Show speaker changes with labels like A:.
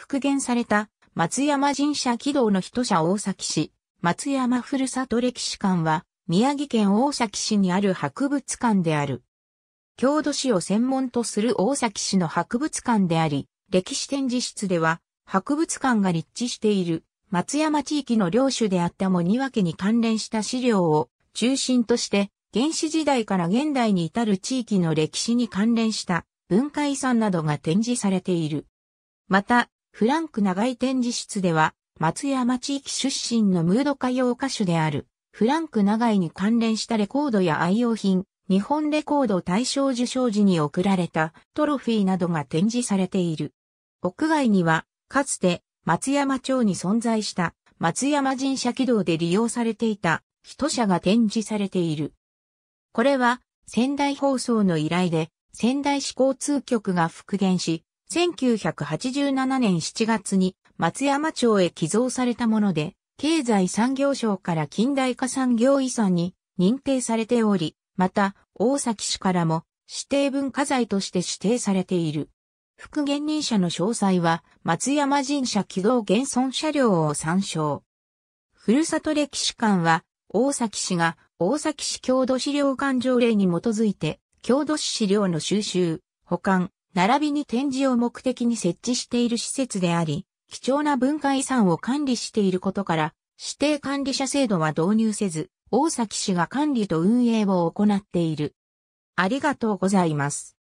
A: 復元された松山神社軌道の一社大崎市、松山ふるさと歴史館は、宮城県大崎市にある博物館である。郷土史を専門とする大崎市の博物館であり、歴史展示室では、博物館が立地している松山地域の領主であったもにわけに関連した資料を中心として、原始時代から現代に至る地域の歴史に関連した文化遺産などが展示されている。また、フランク長井展示室では、松山地域出身のムード歌謡歌手である、フランク長井に関連したレコードや愛用品、日本レコード大賞受賞時に贈られたトロフィーなどが展示されている。屋外には、かつて松山町に存在した松山神社軌道で利用されていた人社が展示されている。これは仙台放送の依頼で仙台市交通局が復元し、1987年7月に松山町へ寄贈されたもので、経済産業省から近代化産業遺産に認定されており、また、大崎市からも指定文化財として指定されている。復元人者の詳細は、松山神社軌道現存車両を参照。ふるさと歴史館は、大崎市が大崎市郷土資料館条例に基づいて、郷土史資料の収集、保管、並びに展示を目的に設置している施設であり、貴重な文化遺産を管理していることから、指定管理者制度は導入せず、大崎市が管理と運営を行っている。ありがとうござ
B: います。